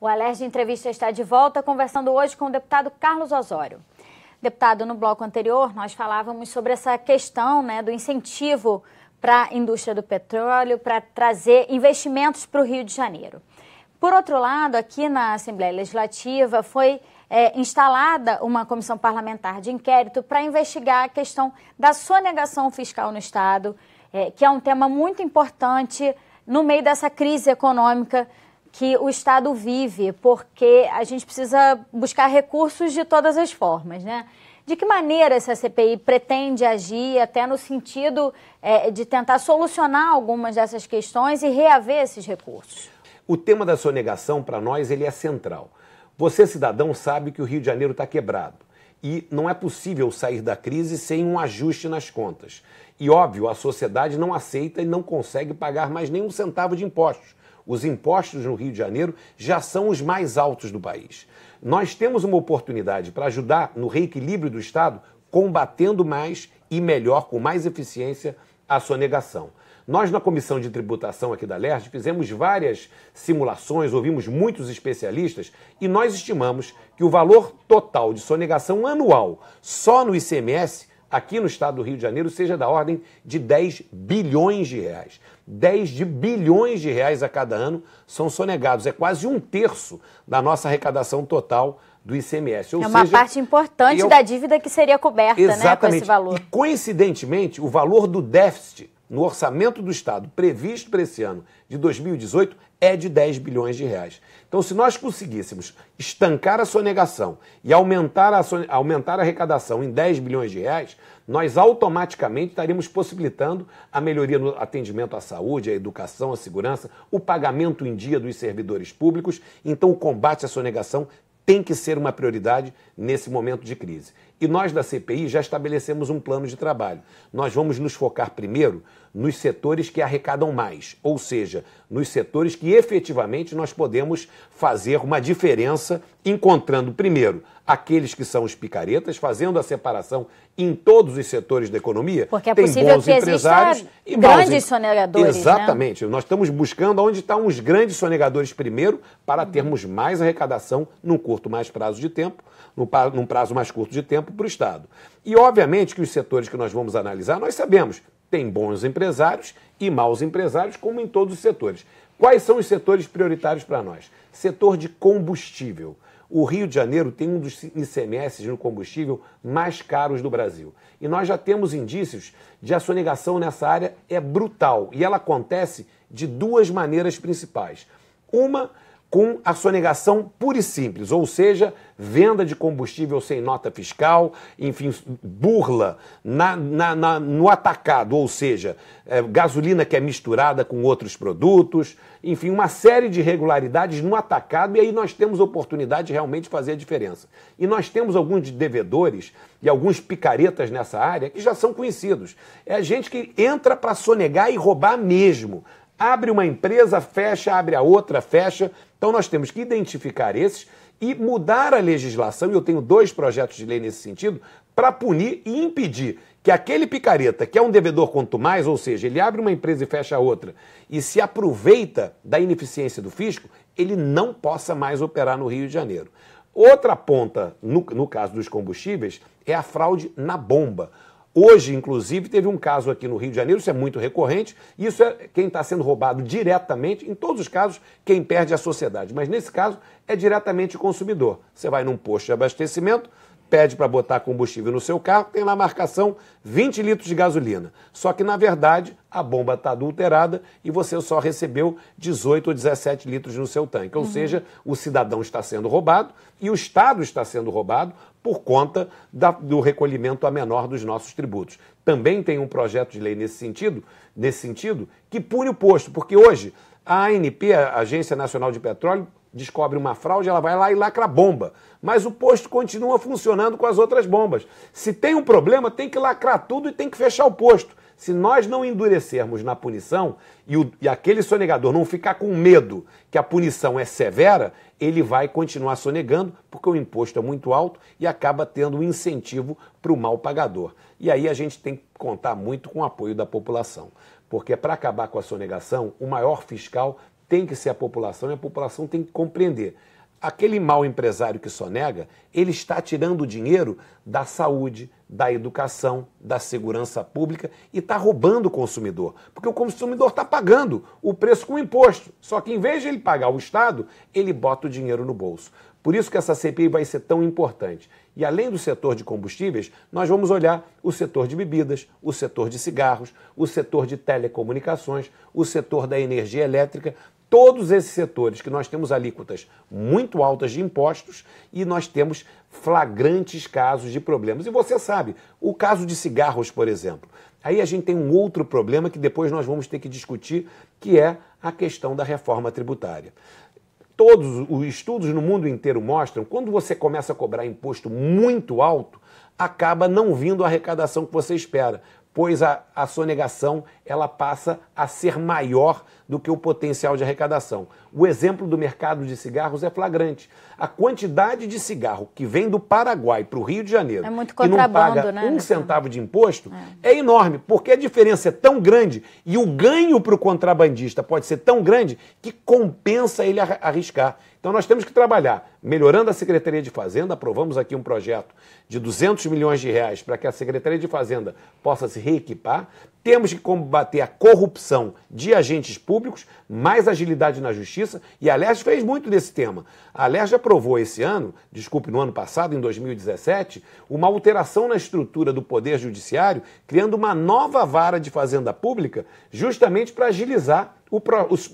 O Alerj Entrevista está de volta, conversando hoje com o deputado Carlos Osório. Deputado, no bloco anterior nós falávamos sobre essa questão né, do incentivo para a indústria do petróleo, para trazer investimentos para o Rio de Janeiro. Por outro lado, aqui na Assembleia Legislativa foi é, instalada uma comissão parlamentar de inquérito para investigar a questão da sonegação fiscal no Estado, é, que é um tema muito importante no meio dessa crise econômica que o Estado vive, porque a gente precisa buscar recursos de todas as formas, né? De que maneira essa CPI pretende agir, até no sentido é, de tentar solucionar algumas dessas questões e reaver esses recursos? O tema da sonegação, para nós, ele é central. Você, cidadão, sabe que o Rio de Janeiro está quebrado e não é possível sair da crise sem um ajuste nas contas. E óbvio, a sociedade não aceita e não consegue pagar mais nenhum centavo de impostos. Os impostos no Rio de Janeiro já são os mais altos do país. Nós temos uma oportunidade para ajudar no reequilíbrio do Estado, combatendo mais e melhor, com mais eficiência, a sonegação. Nós, na comissão de tributação aqui da LERJ, fizemos várias simulações, ouvimos muitos especialistas e nós estimamos que o valor total de sonegação anual só no ICMS aqui no estado do Rio de Janeiro seja da ordem de 10 bilhões de reais. 10 de bilhões de reais a cada ano são sonegados. É quase um terço da nossa arrecadação total do ICMS. Ou é uma seja, parte importante eu... da dívida que seria coberta né, com esse valor. E, coincidentemente, o valor do déficit no orçamento do Estado previsto para esse ano de 2018 é de 10 bilhões de reais. Então, se nós conseguíssemos estancar a sonegação e aumentar a, son... aumentar a arrecadação em 10 bilhões de reais, nós automaticamente estaríamos possibilitando a melhoria no atendimento à saúde, à educação, à segurança, o pagamento em dia dos servidores públicos. Então, o combate à sonegação tem que ser uma prioridade nesse momento de crise. E nós da CPI já estabelecemos um plano de trabalho. Nós vamos nos focar primeiro nos setores que arrecadam mais, ou seja, nos setores que efetivamente nós podemos fazer uma diferença, encontrando primeiro aqueles que são os picaretas, fazendo a separação em todos os setores da economia. Porque é tem possível bons que empresários e grandes maus... sonegadores. Né? Exatamente. Né? Nós estamos buscando onde estão tá os grandes sonegadores primeiro, para uhum. termos mais arrecadação num curto mais prazo de tempo, num prazo mais curto de tempo para o Estado. E obviamente que os setores que nós vamos analisar, nós sabemos, tem bons empresários e maus empresários, como em todos os setores. Quais são os setores prioritários para nós? Setor de combustível. O Rio de Janeiro tem um dos ICMS no combustível mais caros do Brasil. E nós já temos indícios de a sonegação nessa área é brutal. E ela acontece de duas maneiras principais. Uma com a sonegação pura e simples, ou seja, venda de combustível sem nota fiscal, enfim, burla na, na, na, no atacado, ou seja, é, gasolina que é misturada com outros produtos, enfim, uma série de irregularidades no atacado, e aí nós temos oportunidade de realmente fazer a diferença. E nós temos alguns devedores e alguns picaretas nessa área que já são conhecidos. É gente que entra para sonegar e roubar mesmo abre uma empresa, fecha, abre a outra, fecha. Então nós temos que identificar esses e mudar a legislação, eu tenho dois projetos de lei nesse sentido, para punir e impedir que aquele picareta, que é um devedor quanto mais, ou seja, ele abre uma empresa e fecha a outra, e se aproveita da ineficiência do fisco, ele não possa mais operar no Rio de Janeiro. Outra ponta, no, no caso dos combustíveis, é a fraude na bomba. Hoje, inclusive, teve um caso aqui no Rio de Janeiro, isso é muito recorrente, isso é quem está sendo roubado diretamente, em todos os casos, quem perde é a sociedade, mas nesse caso é diretamente o consumidor. Você vai num posto de abastecimento, pede para botar combustível no seu carro, tem lá marcação 20 litros de gasolina. Só que, na verdade, a bomba está adulterada e você só recebeu 18 ou 17 litros no seu tanque. Ou uhum. seja, o cidadão está sendo roubado e o Estado está sendo roubado por conta da, do recolhimento a menor dos nossos tributos. Também tem um projeto de lei nesse sentido, nesse sentido, que pune o posto, porque hoje a ANP, a Agência Nacional de Petróleo, descobre uma fraude, ela vai lá e lacra a bomba. Mas o posto continua funcionando com as outras bombas. Se tem um problema, tem que lacrar tudo e tem que fechar o posto. Se nós não endurecermos na punição e, o, e aquele sonegador não ficar com medo que a punição é severa, ele vai continuar sonegando, porque o imposto é muito alto e acaba tendo um incentivo para o mal pagador. E aí a gente tem que contar muito com o apoio da população. Porque para acabar com a sonegação, o maior fiscal tem que ser a população e a população tem que compreender. Aquele mau empresário que sonega, ele está tirando o dinheiro da saúde, da educação, da segurança pública e está roubando o consumidor. Porque o consumidor está pagando o preço com o imposto. Só que em vez de ele pagar o Estado, ele bota o dinheiro no bolso. Por isso que essa CPI vai ser tão importante. E além do setor de combustíveis, nós vamos olhar o setor de bebidas, o setor de cigarros, o setor de telecomunicações, o setor da energia elétrica, todos esses setores que nós temos alíquotas muito altas de impostos e nós temos flagrantes casos de problemas. E você sabe, o caso de cigarros, por exemplo. Aí a gente tem um outro problema que depois nós vamos ter que discutir, que é a questão da reforma tributária todos os estudos no mundo inteiro mostram, quando você começa a cobrar imposto muito alto, acaba não vindo a arrecadação que você espera pois a, a sonegação ela passa a ser maior do que o potencial de arrecadação. O exemplo do mercado de cigarros é flagrante. A quantidade de cigarro que vem do Paraguai para o Rio de Janeiro é e não paga né, um centavo de imposto é. é enorme, porque a diferença é tão grande e o ganho para o contrabandista pode ser tão grande que compensa ele arriscar. Então nós temos que trabalhar melhorando a Secretaria de Fazenda. Aprovamos aqui um projeto de 200 milhões de reais para que a Secretaria de Fazenda possa se reequipar. Temos que combater a corrupção de agentes públicos, mais agilidade na justiça. E a Alerj fez muito nesse tema. A Alerj aprovou esse ano, desculpe, no ano passado, em 2017, uma alteração na estrutura do Poder Judiciário, criando uma nova vara de Fazenda Pública, justamente para agilizar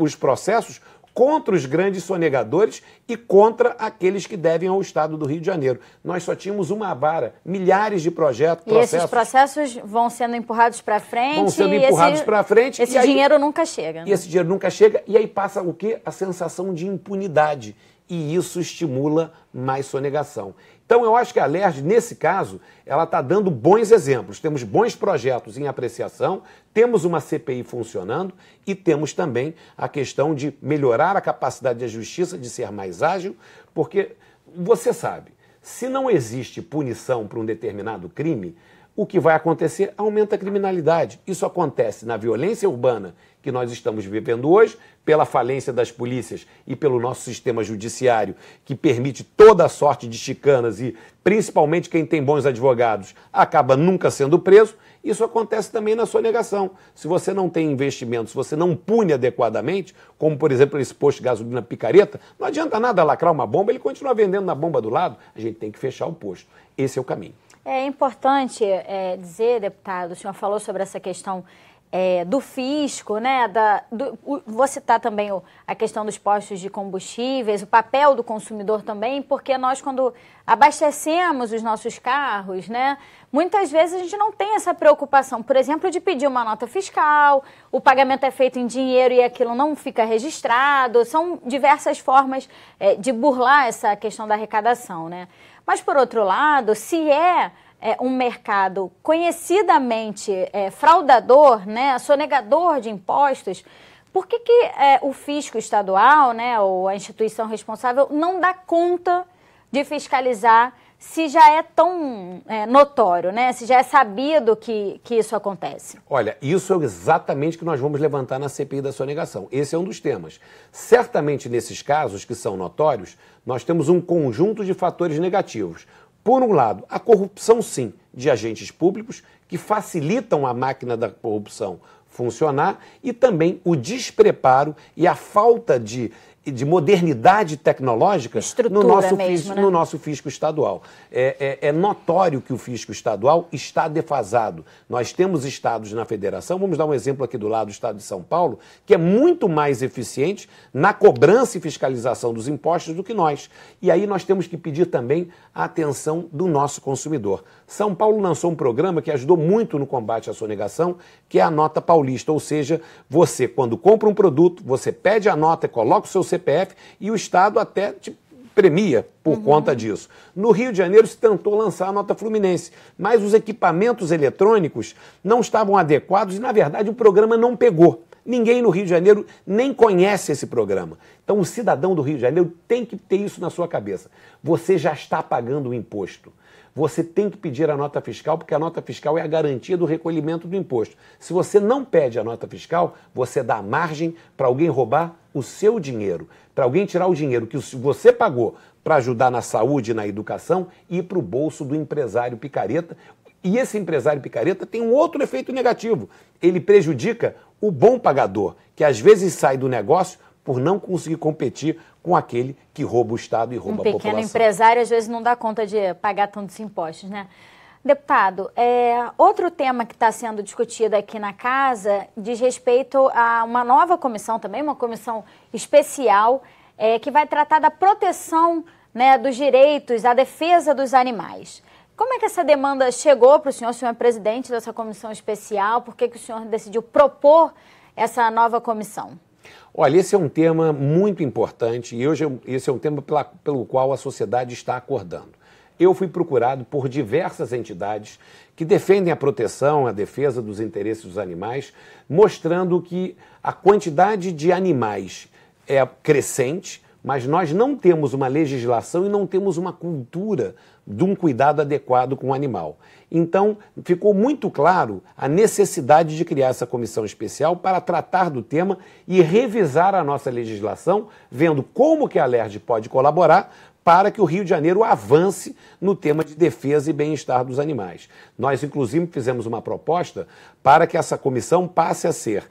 os processos contra os grandes sonegadores e contra aqueles que devem ao Estado do Rio de Janeiro. Nós só tínhamos uma vara, milhares de projetos, e processos. E esses processos vão sendo empurrados para frente. Vão sendo empurrados para frente. Esse dinheiro aí, nunca chega. Né? E esse dinheiro nunca chega. E aí passa o quê? A sensação de impunidade. E isso estimula mais sonegação. Então, eu acho que a LERJ, nesse caso, ela está dando bons exemplos. Temos bons projetos em apreciação, temos uma CPI funcionando e temos também a questão de melhorar a capacidade da justiça de ser mais ágil, porque você sabe, se não existe punição para um determinado crime, o que vai acontecer? Aumenta a criminalidade. Isso acontece na violência urbana que nós estamos vivendo hoje, pela falência das polícias e pelo nosso sistema judiciário, que permite toda a sorte de chicanas e, principalmente, quem tem bons advogados acaba nunca sendo preso. Isso acontece também na sonegação. Se você não tem investimento, se você não pune adequadamente, como por exemplo esse posto de gasolina picareta, não adianta nada lacrar uma bomba, ele continua vendendo na bomba do lado. A gente tem que fechar o posto. Esse é o caminho. É importante é, dizer, deputado, o senhor falou sobre essa questão é, do fisco, né? Da, do, o, vou citar tá também o, a questão dos postos de combustíveis, o papel do consumidor também, porque nós, quando abastecemos os nossos carros, né? Muitas vezes a gente não tem essa preocupação, por exemplo, de pedir uma nota fiscal, o pagamento é feito em dinheiro e aquilo não fica registrado. São diversas formas é, de burlar essa questão da arrecadação, né? Mas, por outro lado, se é é, um mercado conhecidamente é, fraudador, né, sonegador de impostos, por que, que é, o fisco estadual, né, ou a instituição responsável, não dá conta de fiscalizar se já é tão é, notório, né? se já é sabido que, que isso acontece? Olha, isso é exatamente o que nós vamos levantar na CPI da sonegação. Esse é um dos temas. Certamente, nesses casos que são notórios, nós temos um conjunto de fatores negativos por um lado, a corrupção, sim, de agentes públicos, que facilitam a máquina da corrupção funcionar, e também o despreparo e a falta de de modernidade tecnológica Estrutura no nosso, mesmo, fisco, né? no nosso fisco estadual. É, é, é, notório que o fisco estadual está defasado. Nós temos estados na federação, vamos dar um exemplo aqui do lado do estado de São Paulo, que é muito mais eficiente na cobrança e fiscalização dos impostos do que nós. E aí nós temos que pedir também a atenção do nosso consumidor. São Paulo lançou um programa que ajudou muito no combate à sonegação, que é a nota paulista, ou seja, você quando compra um produto, você pede a nota, coloca o seu CPF e o Estado até te premia por uhum. conta disso. No Rio de Janeiro se tentou lançar a nota fluminense, mas os equipamentos eletrônicos não estavam adequados e, na verdade, o programa não pegou. Ninguém no Rio de Janeiro nem conhece esse programa. Então, o cidadão do Rio de Janeiro tem que ter isso na sua cabeça. Você já está pagando o imposto. Você tem que pedir a nota fiscal, porque a nota fiscal é a garantia do recolhimento do imposto. Se você não pede a nota fiscal, você dá margem para alguém roubar o seu dinheiro, para alguém tirar o dinheiro que você pagou para ajudar na saúde e na educação e para o bolso do empresário picareta, e esse empresário picareta tem um outro efeito negativo. Ele prejudica o bom pagador, que às vezes sai do negócio por não conseguir competir com aquele que rouba o Estado e rouba um a população. Um pequeno empresário às vezes não dá conta de pagar tantos impostos, né? Deputado, é, outro tema que está sendo discutido aqui na casa diz respeito a uma nova comissão também, uma comissão especial, é, que vai tratar da proteção né, dos direitos, a defesa dos animais. Como é que essa demanda chegou para o senhor? O senhor é presidente dessa comissão especial, por que, que o senhor decidiu propor essa nova comissão? Olha, esse é um tema muito importante e hoje é esse é um tema pela, pelo qual a sociedade está acordando. Eu fui procurado por diversas entidades que defendem a proteção, a defesa dos interesses dos animais, mostrando que a quantidade de animais é crescente, mas nós não temos uma legislação e não temos uma cultura de um cuidado adequado com o animal. Então, ficou muito claro a necessidade de criar essa comissão especial para tratar do tema e revisar a nossa legislação, vendo como que a LERJ pode colaborar para que o Rio de Janeiro avance no tema de defesa e bem-estar dos animais. Nós, inclusive, fizemos uma proposta para que essa comissão passe a ser,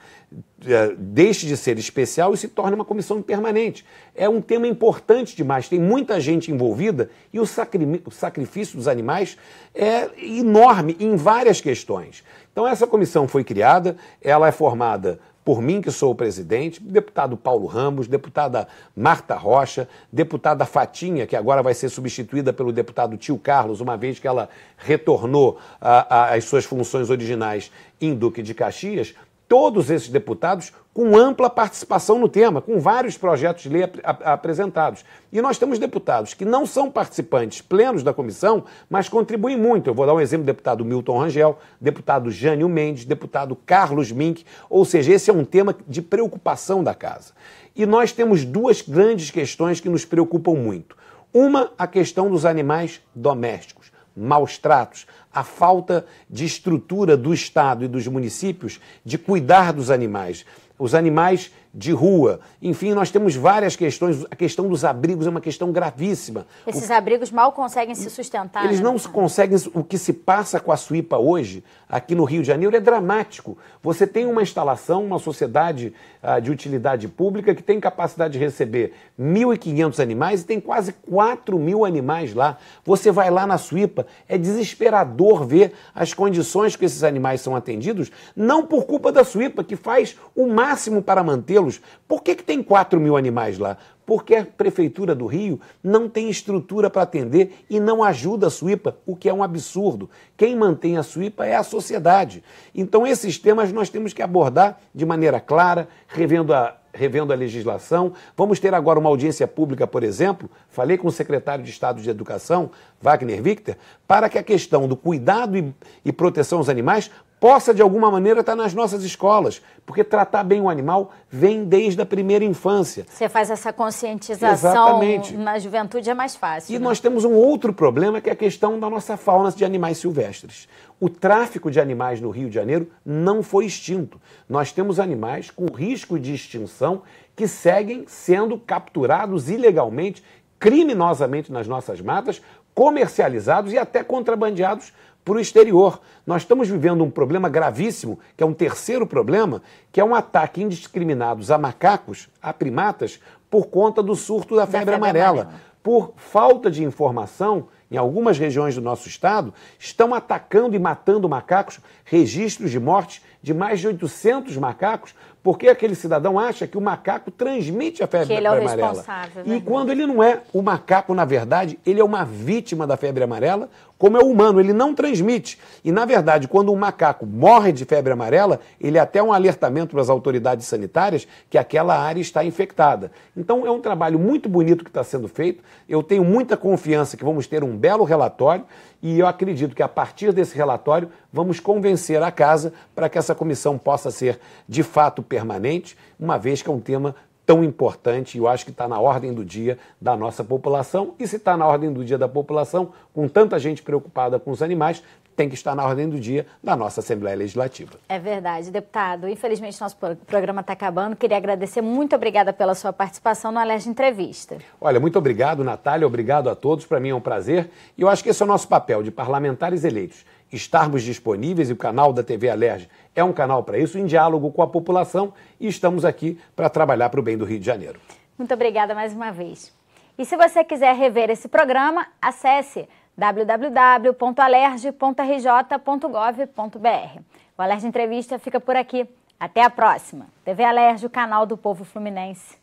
eh, deixe de ser especial e se torne uma comissão permanente. É um tema importante demais, tem muita gente envolvida e o, sacrifício dos animais é enorme em várias questões. Então, essa comissão foi criada, ela é formada por mim, que sou o presidente, deputado Paulo Ramos, deputada Marta Rocha, deputada Fatinha, que agora vai ser substituída pelo deputado Tio Carlos, uma vez que ela retornou às ah, ah, suas funções originais em Duque de Caxias, todos esses deputados com ampla participação no tema, com vários projetos de lei ap apresentados. E nós temos deputados que não são participantes plenos da comissão, mas contribuem muito. Eu vou dar um exemplo: deputado Milton Rangel, deputado Jânio Mendes, deputado Carlos Mink. Ou seja, esse é um tema de preocupação da casa. E nós temos duas grandes questões que nos preocupam muito. Uma, a questão dos animais domésticos maus tratos, a falta de estrutura do Estado e dos municípios de cuidar dos animais. Os animais de rua. Enfim, nós temos várias questões. A questão dos abrigos é uma questão gravíssima. Esses o... abrigos mal conseguem se sustentar. Eles né, não conseguem. O que se passa com a Suípa hoje, aqui no Rio de Janeiro, é dramático. Você tem uma instalação, uma sociedade ah, de utilidade pública que tem capacidade de receber 1.500 animais e tem quase 4 mil animais lá. Você vai lá na Suípa, é desesperador ver as condições que esses animais são atendidos, não por culpa da Suípa, que faz o máximo para mantê-los cavalos. Por que, que tem 4 mil animais lá? Porque a Prefeitura do Rio não tem estrutura para atender e não ajuda a Suípa, o que é um absurdo. Quem mantém a Suípa é a sociedade. Então, esses temas nós temos que abordar de maneira clara, revendo a, revendo a legislação. Vamos ter agora uma audiência pública, por exemplo, falei com o secretário de Estado de Educação, Wagner Victor, para que a questão do cuidado e, e proteção aos animais possa de alguma maneira estar nas nossas escolas, porque tratar bem o animal vem desde a primeira infância. Você faz essa conscientização Exatamente. na juventude é mais fácil. E né? nós temos um outro problema que é a questão da nossa fauna de animais silvestres. O tráfico de animais no Rio de Janeiro não foi extinto. Nós temos animais com risco de extinção que seguem sendo capturados ilegalmente, criminosamente nas nossas matas, comercializados e até contrabandeados para o exterior. Nós estamos vivendo um problema gravíssimo, que é um terceiro problema, que é um ataque indiscriminado a macacos, a primatas, por conta do surto da febre, da febre amarela. amarela. Por falta de informação, em algumas regiões do nosso estado, estão atacando e matando macacos, registros de morte de mais de 800 macacos, porque aquele cidadão acha que o macaco transmite a febre, que ele é o amarela. Responsável, e né? quando ele não é, o macaco, na verdade, ele é uma vítima da febre amarela como é o humano, ele não transmite. E, na verdade, quando um macaco morre de febre amarela, ele é até um alertamento para as autoridades sanitárias que aquela área está infectada. Então, é um trabalho muito bonito que está sendo feito. Eu tenho muita confiança que vamos ter um belo relatório e eu acredito que, a partir desse relatório, vamos convencer a casa para que essa comissão possa ser, de fato, permanente, uma vez que é um tema tão importante e eu acho que está na ordem do dia da nossa população. E se está na ordem do dia da população, com tanta gente preocupada com os animais, tem que estar na ordem do dia da nossa Assembleia Legislativa. É verdade, deputado. Infelizmente, nosso programa está acabando. Queria agradecer. Muito obrigada pela sua participação no Alerj Entrevista. Olha, muito obrigado, Natália. Obrigado a todos. Para mim é um prazer. E eu acho que esse é o nosso papel de parlamentares eleitos estarmos disponíveis, e o canal da TV Alerj é um canal para isso, em diálogo com a população, e estamos aqui para trabalhar para o bem do Rio de Janeiro. Muito obrigada mais uma vez. E se você quiser rever esse programa, acesse www.alerj.rj.gov.br. O Alerj Entrevista fica por aqui. Até a próxima. TV Alerj, o canal do povo fluminense.